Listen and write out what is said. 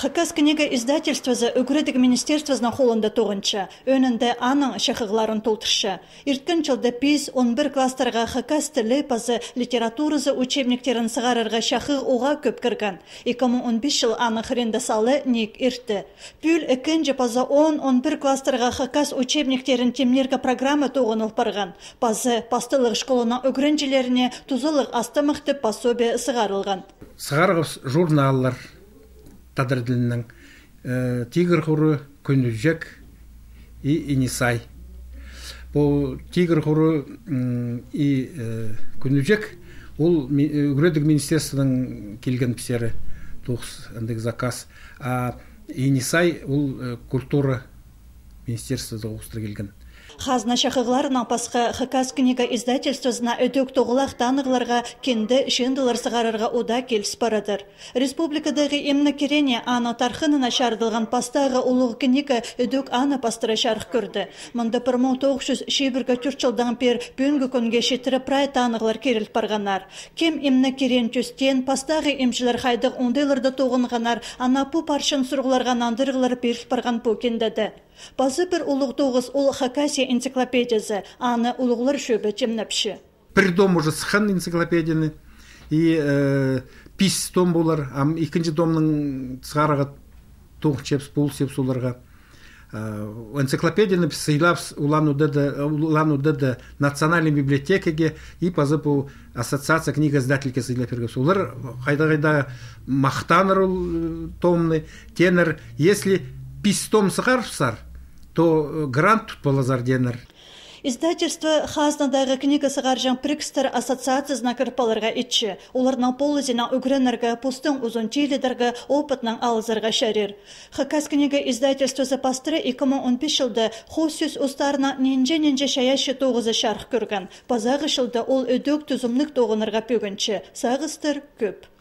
хакас книга издательствозы үгүрөдик министерство холонда тогунча өнүндө аның шыхыгларын толтурчу ирткен жылда биз он бир класстарга хакас литература пазы учебник учебниктерин сыгарырга шахы уга көп и кому он беш жыл хренда салы ник Ирте. Пюл экинчи паза он он бир класстарга хакас учебниктерин темнерка программа тогунуп Парган, пазы пастылык школунун на тузылык асты мыкты пособие сыгарылган сыгаргыс журналлар Тадырділінің э, тигр хуры күнүжек и инисай бұл тигр хуры и э, күнүжек ол үгредік э, министерствоның келген пісері тухс заказ а инисай ол культура министерствода келген Хазна шахыгларына пасқа хакас книга издательствосына өтөк тоғылақ таныгларга кенді шендылар сығарырға ода келіс барадыр. Республикадағы емні керене ана тархынына шардылған пастағы улуғы книга өтөк ана пастыра шарық көрді. Мұнда 1900 төрт жылдан пер бүгінгі күнге шетірі прай таныглар керіл барғанар. Кем емні керен түстен пастағы емшілер хайдық ондаларда тоғынғанар анапу пу паршын сұрғыларға нандырғылар беріл барған бұл кендеді. Базы бір улуғ тоғыз ол хакас энциклопедия энциклопедиясы, аны улуглар шөбі жемнапші. Бір дом уже сыхан энциклопедияны, и пис э, том болар, ам екінші домның сығарығы тух чепс, бұл сеп соларға. Э, энциклопедияны сыйлап улан ДД национальный библиотекаге и пазып ассоциация книга издательке сыйлап бергенсі олар қайда қайда мақтаныр э, томны тенер, если пистом сар, то э, грант тұтпала денер издательство Дага книгасы гаржан прикстер ассоциациясына кірпаларға итчи Олардың полызина угренерге пустың ұзын чилидерге опытның алызырға шәрер хакас книга издательствосы пастыры 2015 жылды хосюс устарына ненже ненже шаяшы тоғызы шарх көрген базағы жылды ол өдөк түзімлік тоғынырға пөгінші сағыстыр көп